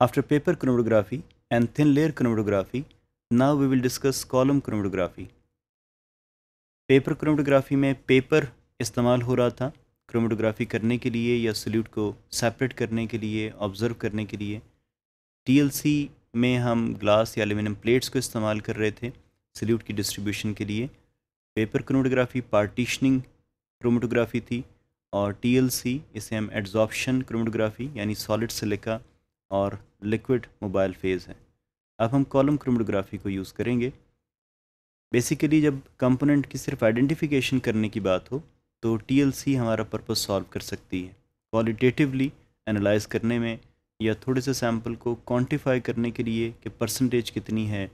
After paper chromatography and thin layer chromatography, now we will discuss column chromatography. Paper chromatography में paper इस्तेमाल हो रहा था chromatography करने के लिए या सल्यूट को सेपरेट करने के लिए ऑब्ज़र्व करने के लिए TLC में हम ग्लास या एल्यूमिनियम प्लेट्स को इस्तेमाल कर रहे थे solute की डिस्ट्रीब्यूशन के लिए पेपर chromatography partitioning chromatography थी और TLC इसे हम adsorption chromatography यानी सॉलिड सिलिका और लिक्विड मोबाइल फेज़ है अब हम कॉलम क्रोमोग्राफी को यूज़ करेंगे बेसिकली जब कंपोनेंट की सिर्फ आइडेंटिफिकेशन करने की बात हो तो टीएलसी हमारा पर्पस सॉल्व कर सकती है क्वालिटेटिवली एनालाइज करने में या थोड़े से सैम्पल को क्वान्टिफ़ाई करने के लिए कि परसेंटेज कितनी है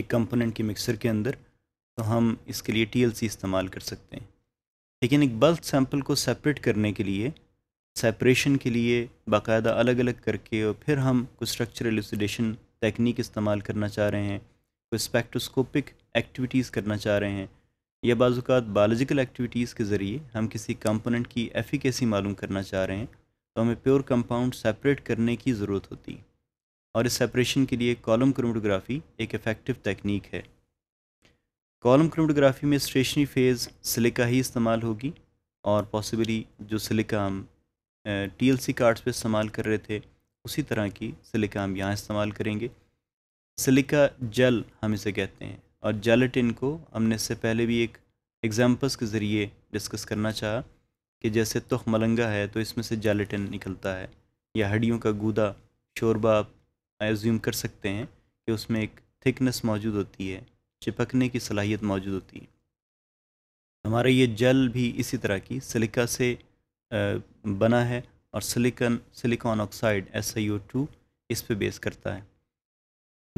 एक कंपोनेंट के मिक्सर के अंदर तो हम इसके लिए टीएलसी इस्तेमाल कर सकते हैं लेकिन एक बल्क सैम्पल को सेपरेट करने के लिए सेपरेशन के लिए बाकायदा अलग अलग करके और फिर हम कोई स्ट्रक्चरल एलुसिडेशन टेक्निक इस्तेमाल करना चाह रहे हैं कोई स्पेक्ट्रोस्कोपिक एक्टिविटीज़ करना चाह रहे हैं या बाज़ात बायोलॉजिकल एक्टिविटीज़ के ज़रिए हम किसी कंपोनेंट की एफिकेसी मालूम करना चाह रहे हैं तो हमें प्योर कंपाउंड सेपरेट करने की ज़रूरत होती है और इस सेपरेशन के लिए कॉलम क्रोमोटोग्राफी एक इफ़ेक्टिव तकनीक है कॉलम क्रोमोटोग्राफी में स्टेशनरी फेज़ सिलिका ही इस्तेमाल होगी और पॉसिबली जो सिलिका हम टी एल सी कार्ड्स पर इस्तेमाल कर रहे थे उसी तरह की सिलिका हम यहाँ इस्तेमाल करेंगे सिलिका जल हम इसे कहते हैं और जेलेटिन को हमने इससे पहले भी एक एग्जाम्पल्स के ज़रिए डिस्कस करना चाहा कि जैसे तुख मलंगा है तो इसमें से जेलेटिन निकलता है या हड्डियों का गूदा शोरबा आप एज्यूम कर सकते हैं कि उसमें एक थिकनेस मौजूद होती है चिपकने की सलाहियत मौजूद होती है हमारा ये जल भी इसी तरह की सिलिका से बना है और सिलिकन सिलिकॉन ऑक्साइड एस इस पे बेस करता है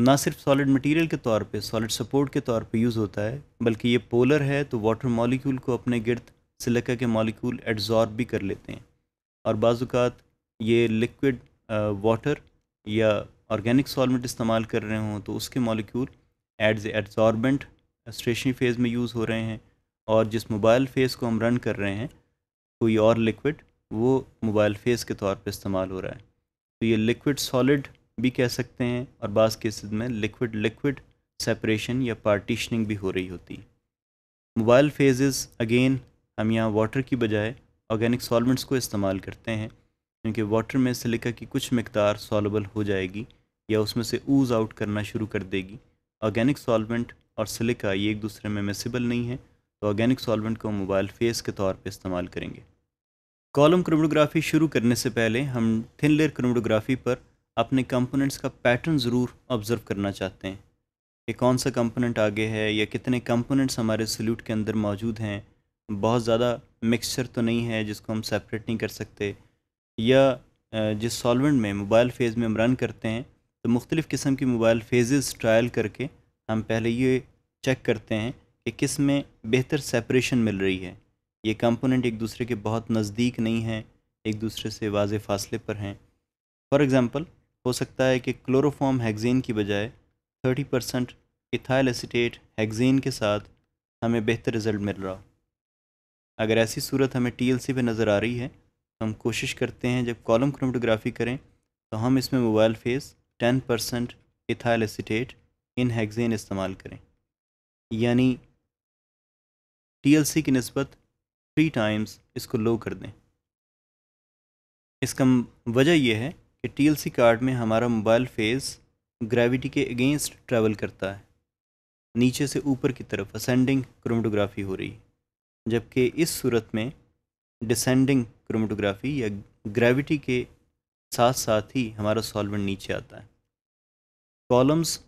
ना सिर्फ सॉलिड मटेरियल के तौर पे सॉलिड सपोर्ट के तौर पे यूज़ होता है बल्कि ये पोलर है तो वाटर मॉलिक्यूल को अपने गिरद सिलिका के मॉलिक्यूल एड्जॉर्ब भी कर लेते हैं और बाज़ात ये लिक्विड वाटर या ऑर्गेनिक सॉलमेंट इस्तेमाल कर रहे हों तो उसके molecule ads adsorbent stationary phase में यूज़ हो रहे हैं और जिस मोबाइल फेज़ को हम रन कर रहे हैं कोई और लिक्विड वो मोबाइल फेस के तौर पे इस्तेमाल हो रहा है तो ये लिक्विड सॉलिड भी कह सकते हैं और के केसेस में लिक्विड लिक्विड सेपरेशन या पार्टीशनिंग भी हो रही होती है मोबाइल फेजेस अगेन हम यहाँ वाटर की बजाय ऑर्गेनिक सॉल्वेंट्स को इस्तेमाल करते हैं क्योंकि वाटर में सिलिका की कुछ मकदार सॉलेबल हो जाएगी या उसमें से ऊज आउट करना शुरू कर देगी ऑर्गेनिक सॉलमेंट और सिलिका ये एक दूसरे में मिसिबल नहीं है तो ऑर्गेनिक सॉल्वेंट को मोबाइल फेस के तौर पर इस्तेमाल करेंगे कॉलम क्रोमोग्राफी शुरू करने से पहले हम थिन लेयर क्रोमोग्राफी पर अपने कंपोनेंट्स का पैटर्न ज़रूर ऑब्ज़र्व करना चाहते हैं कि कौन सा कंपोनेंट आगे है या कितने कंपोनेंट्स हमारे सल्यूट के अंदर मौजूद हैं बहुत ज़्यादा मिक्सचर तो नहीं है जिसको हम सेपरेट नहीं कर सकते या जिस सॉल्वेंट में मोबाइल फेज़ में हम रन करते हैं तो मुख्तलिफ़ किस्म की मोबाइल फेजेस ट्रायल करके हम पहले ये चेक करते हैं किस में बेहतर सेपरेशन मिल रही है ये कंपोनेंट एक दूसरे के बहुत नज़दीक नहीं हैं एक दूसरे से वाज फासले पर हैं फॉर एग्ज़ाम्पल हो सकता है कि क्लोरोफॉर्म हैगजीन की बजाय 30 परसेंट इथाइल एसीटेट हैगजीन के साथ हमें बेहतर रिजल्ट मिल रहा अगर ऐसी सूरत हमें टी एल सी पर नज़र आ रही है तो हम कोशिश करते हैं जब कॉलम क्रोमेटोग्राफी करें तो हम इसमें mobile phase 10 percent ethyl acetate in hexane इस्तेमाल करें यानी टी की नस्बत थ्री टाइम्स इसको लो कर दें इसका वजह यह है कि टी कार्ड में हमारा मोबाइल फेस ग्रेविटी के अगेंस्ट ट्रैवल करता है नीचे से ऊपर की तरफ असेंडिंग क्रोमेटोग्राफी हो रही है जबकि इस सूरत में डिसेंडिंग क्रोमेटोग्राफी या ग्रेविटी के साथ साथ ही हमारा सॉल्वेंट नीचे आता है कॉलम्स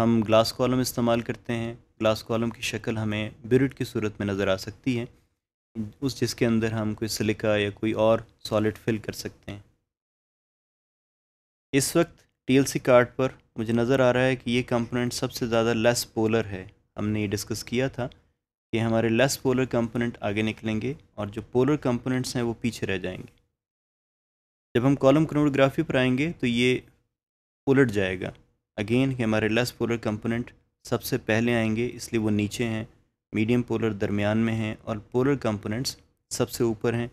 हम ग्लास कॉलम इस्तेमाल करते हैं क्लास कॉलम की शक्ल हमें ब्यूरिट की सूरत में नज़र आ सकती है उस जिसके अंदर हम कोई सिलिका या कोई और सॉलिड फिल कर सकते हैं इस वक्त टीएलसी कार्ड पर मुझे नज़र आ रहा है कि ये कंपोनेंट सबसे ज़्यादा लेस पोलर है हमने ये डिस्कस किया था कि हमारे लेस पोलर कंपोनेंट आगे निकलेंगे और जो पोलर कंपोनेंट्स हैं वो पीछे रह जाएंगे जब हम कॉलम क्रोनोग्राफी पर आएंगे तो ये उलट जाएगा अगेन कि हमारे लेस पोलर कंपोनेंट सबसे पहले आएंगे इसलिए वो नीचे हैं मीडियम पोलर दरमियान में हैं और पोलर कंपोनेंट्स सबसे ऊपर हैं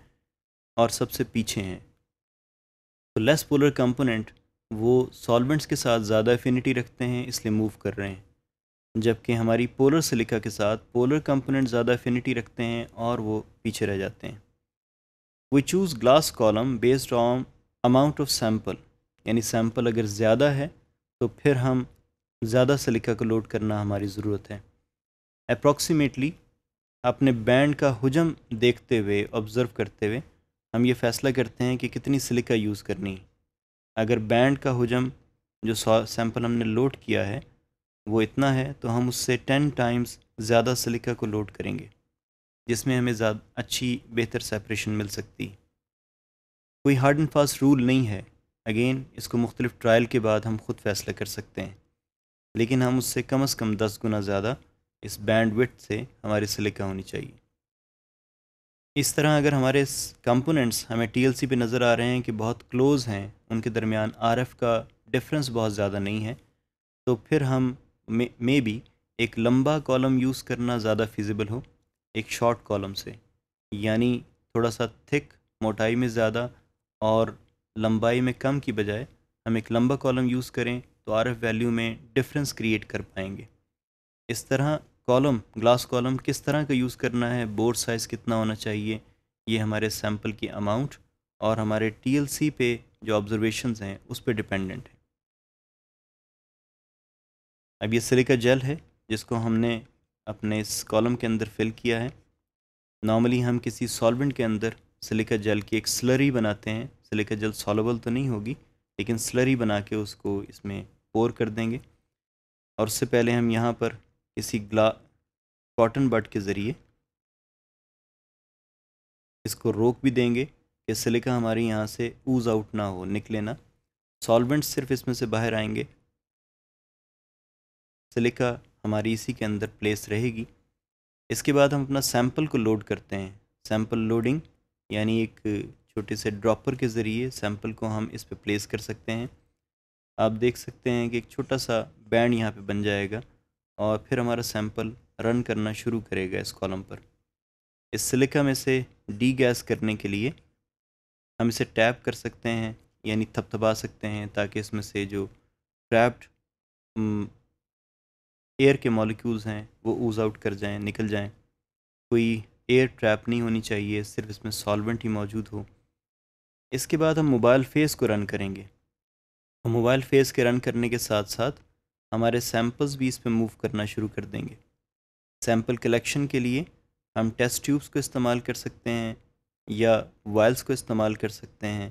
और सबसे पीछे हैं तो लेस पोलर कंपोनेंट वो सॉल्वेंट्स के साथ ज़्यादा एफिनिटी रखते हैं इसलिए मूव कर रहे हैं जबकि हमारी पोलर सिलिका के साथ पोलर कंपोनेंट ज़्यादा एफिनिटी रखते हैं और वो पीछे रह जाते हैं we choose glass column based on amount of sample यानी सैम्पल अगर ज़्यादा है तो फिर हम ज़्यादा सलीका को लोड करना हमारी ज़रूरत है अप्रॉक्सीमेटली अपने बैंड का हजम देखते हुए ऑब्ज़र्व करते हुए हम ये फ़ैसला करते हैं कि कितनी सलीका यूज़ करनी है अगर बैंड का हजम जो सैम्पल हमने लोड किया है वो इतना है तो हम उससे टेन टाइम्स ज़्यादा सिलिका को लोड करेंगे जिसमें हमें ज़्यादा अच्छी बेहतर सेपरेशन मिल सकती कोई हार्ड एंड फास्ट रूल नहीं है अगेन इसको मुख्तलिफ़ ट्रायल के बाद हम ख़ुद फ़ैसला कर सकते हैं लेकिन हम उससे कम अज़ कम दस गुना ज़्यादा इस बैंडविड्थ से हमारी सिलिका होनी चाहिए इस तरह अगर हमारे कंपोनेंट्स हमें टीएलसी पे नज़र आ रहे हैं कि बहुत क्लोज़ हैं उनके दरमियान आरएफ का डिफरेंस बहुत ज़्यादा नहीं है तो फिर हम मे, मे बी एक लंबा कॉलम यूज़ करना ज़्यादा फिजिबल हो एक शॉर्ट कॉलम से यानी थोड़ा सा थिक मोटाई में ज़्यादा और लंबाई में कम की बजाय हम एक लंबा कॉलम यूज़ करें तो आर एफ वैल्यू में डिफरेंस क्रिएट कर पाएंगे इस तरह कॉलम ग्लास कॉलम किस तरह का यूज़ करना है बोर्ड साइज़ कितना होना चाहिए ये हमारे सैम्पल की अमाउंट और हमारे टी पे जो ऑब्जर्वेशंस हैं उस पर डिपेंडेंट है अब ये सिलिका जेल है जिसको हमने अपने इस कॉलम के अंदर फिल किया है नॉर्मली हम किसी सॉल्वेंट के अंदर सिलिका जेल की एक स्लरी बनाते हैं सिलिका जेल सॉलेबल तो नहीं होगी लेकिन स्लरी बना के उसको इसमें पोर कर देंगे और उससे पहले हम यहाँ पर किसी ग्ला कॉटन बट के ज़रिए इसको रोक भी देंगे कि सिलिका हमारे यहाँ से ऊज आउट ना हो निकले ना सॉल्वेंट्स सिर्फ इसमें से बाहर आएंगे सिलिका हमारी इसी के अंदर प्लेस रहेगी इसके बाद हम अपना सैंपल को लोड करते हैं सैंपल लोडिंग यानी एक छोटे से ड्रॉपर के ज़रिए सैम्पल को हम इस पर प्लेस कर सकते हैं आप देख सकते हैं कि एक छोटा सा बैंड यहाँ पे बन जाएगा और फिर हमारा सैम्पल रन करना शुरू करेगा इस कॉलम पर इस सिलिका में से डी गैस करने के लिए हम इसे टैप कर सकते हैं यानी थपथपा सकते हैं ताकि इसमें से जो ट्रैप्ड एयर के मॉलिक्यूल्स हैं वो ऊज आउट कर जाएं निकल जाएं कोई एयर ट्रैप नहीं होनी चाहिए सिर्फ इसमें सॉल्वेंट ही मौजूद हो इसके बाद हम मोबाइल फेस को रन करेंगे और मोबाइल फेस के रन करने के साथ साथ हमारे सैम्पल्स भी इस पर मूव करना शुरू कर देंगे सैम्पल कलेक्शन के लिए हम टेस्ट ट्यूब्स को इस्तेमाल कर सकते हैं या वायल्स को इस्तेमाल कर सकते हैं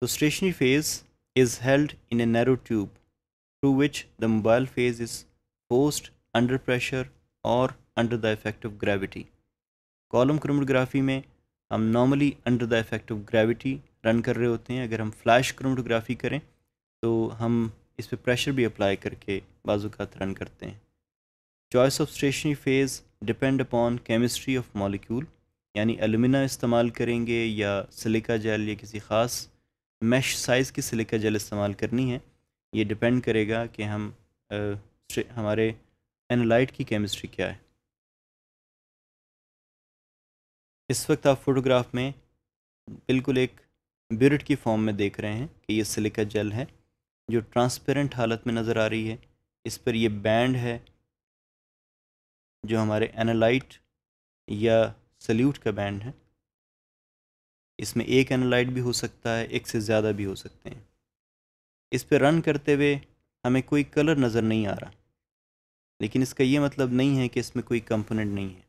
तो stationary phase is held in a narrow tube through which the mobile phase is passed under pressure और under the effect of gravity column chromatography में हम normally under the effect of gravity run कर रहे होते हैं अगर हम flash chromatography करें तो हम इस पर प्रेशर भी अप्लाई करके बाजूकात रन करते हैं choice of stationary phase depend upon chemistry of molecule यानी एलुमिना इस्तेमाल करेंगे या सिलिका जेल या किसी ख़ास मैश साइज़ की सिलिका जेल इस्तेमाल करनी है ये डिपेंड करेगा कि हम आ, हमारे एनालाइट की केमिस्ट्री क्या है इस वक्त आप फोटोग्राफ में बिल्कुल एक ब्यूरेट की फॉर्म में देख रहे हैं कि ये सिलिका जेल है जो ट्रांसपेरेंट हालत में नज़र आ रही है इस पर ये बैंड है जो हमारे एनालाइट या सल्यूट का बैंड है इसमें एक एनालाइट भी हो सकता है एक से ज़्यादा भी हो सकते हैं इस पर रन करते हुए हमें कोई कलर नज़र नहीं आ रहा लेकिन इसका ये मतलब नहीं है कि इसमें कोई कंपोनेंट नहीं है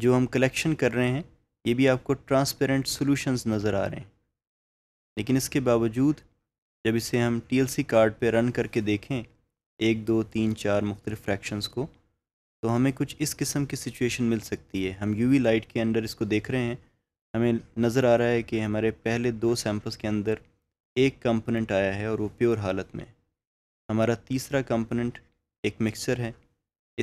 जो हम कलेक्शन कर रहे हैं ये भी आपको ट्रांसपेरेंट सॉल्यूशंस नज़र आ रहे हैं लेकिन इसके बावजूद जब इसे हम टीएलसी कार्ड पे रन करके देखें एक दो तीन चार मुख्तलि फ्रैक्शंस को तो हमें कुछ इस किस्म की सिचुएशन मिल सकती है हम यूवी लाइट के अंडर इसको देख रहे हैं हमें नज़र आ रहा है कि हमारे पहले दो सैम्पल्स के अंदर एक कंपोनेंट आया है और वो प्योर हालत में हमारा तीसरा कंपोनेंट एक मिक्सचर है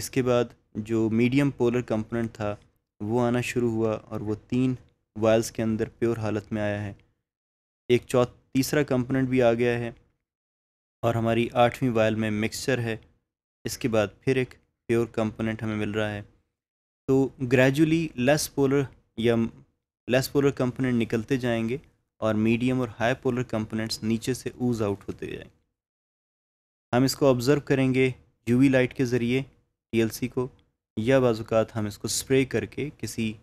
इसके बाद जो मीडियम पोलर कंपोनेंट था वो आना शुरू हुआ और वो तीन वायल्स के अंदर प्योर हालत में आया है एक चौथ तीसरा कंपोनेंट भी आ गया है और हमारी आठवीं वायल में मिक्सचर है इसके बाद फिर एक प्योर कंपोनेंट हमें मिल रहा है तो ग्रेजुअली लेस पोलर या लेस पोलर कंपोनेंट निकलते जाएंगे और मीडियम और हाई पोलर कंपोनेंट्स नीचे से ऊज आउट होते जाएंगे हम इसको ऑब्ज़र्व करेंगे यूवी लाइट के ज़रिए टीएलसी को या बाज़ात हम इसको स्प्रे करके किसी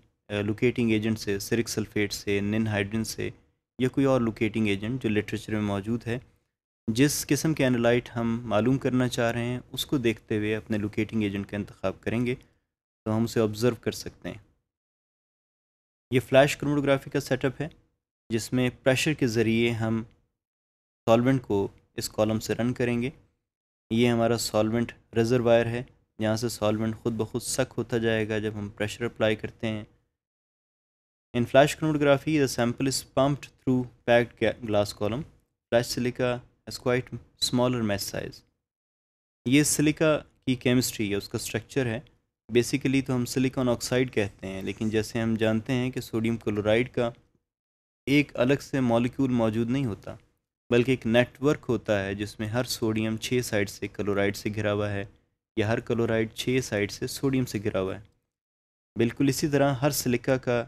लोकेटिंग एजेंट से सिरिक सल्फेट से निन हाइड्रिन से या कोई और लोकेटिंग एजेंट जो लिटरेचर में मौजूद है जिस किस्म के एनालाइट हम मालूम करना चाह रहे हैं उसको देखते हुए अपने लोकेटिंग एजेंट का इंतखब करेंगे तो हम उसे ऑब्ज़र्व कर सकते हैं ये फ्लैश क्रोमोग्राफी का सेटअप है जिसमें प्रेशर के ज़रिए हम सॉल्वेंट को इस कॉलम से रन करेंगे ये हमारा सॉल्वेंट रिजर्वायर है यहाँ से सॉल्वेंट ख़ुद ब खुद सक होता जाएगा जब हम प्रेशर अप्लाई करते हैं in flash chromatography the sample is pumped through packed glass column flash silica has quite smaller mesh size ये सिलिका की केमिस्ट्री है उसका स्ट्रक्चर है बेसिकली तो हम सिलिकॉन ऑक्साइड कहते हैं लेकिन जैसे हम जानते हैं कि सोडियम क्लोराइड का एक अलग से मॉलिक्यूल मौजूद नहीं होता बल्कि एक नेटवर्क होता है जिसमें हर सोडियम छः साइड से क्लोराइड से घिरा हुआ है यह हर क्लोराइड छः साइड से सोडियम से घिरा हुआ है बिल्कुल इसी तरह हर सिलिका का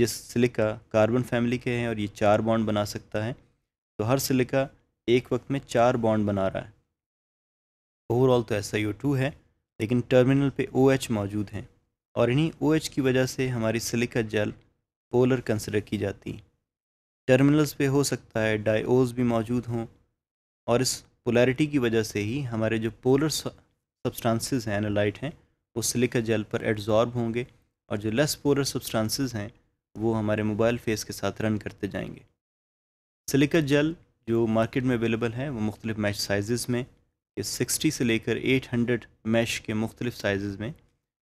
जिस सिलिका कार्बन फैमिली के हैं और ये चार बॉन्ड बना सकता है तो हर सिलिका एक वक्त में चार बॉन्ड बना रहा है ओवरऑल तो ऐसा यू टू है लेकिन टर्मिनल पे ओ OH मौजूद हैं और इन्हीं ओ OH की वजह से हमारी सिलिका जेल पोलर कंसिडर की जाती टर्मिनल्स पे हो सकता है डाईओज भी मौजूद हों और इस पोलैरिटी की वजह से ही हमारे जो पोलर सब्सटेंसेस हैं एनालाइट हैं वो सिलिका जेल पर एड्जॉर्ब होंगे और जो लेस पोरर सब्सटेंसेस हैं वो हमारे मोबाइल फेस के साथ रन करते जाएंगे सिलिका जेल जो मार्केट में अवेलेबल है वो मुख्तलिफ मैश साइज़ में सिक्सटी से लेकर एट हंड्रेड मैश के मुख्तलिफ साइज़ में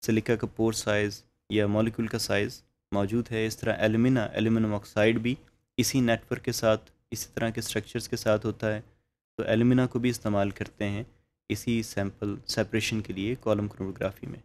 सिलिका का पोर साइज़ या मॉलिक्यूल का साइज़ मौजूद है इस तरह एलुमिना एलमिनियम ऑक्साइड भी इसी नेटवर्क के साथ इसी तरह के स्ट्रक्चर्स के साथ होता है तो एलुमिना को भी इस्तेमाल करते हैं इसी सैम्पल सेपरेशन के लिए कॉलम क्रोमोग्राफी में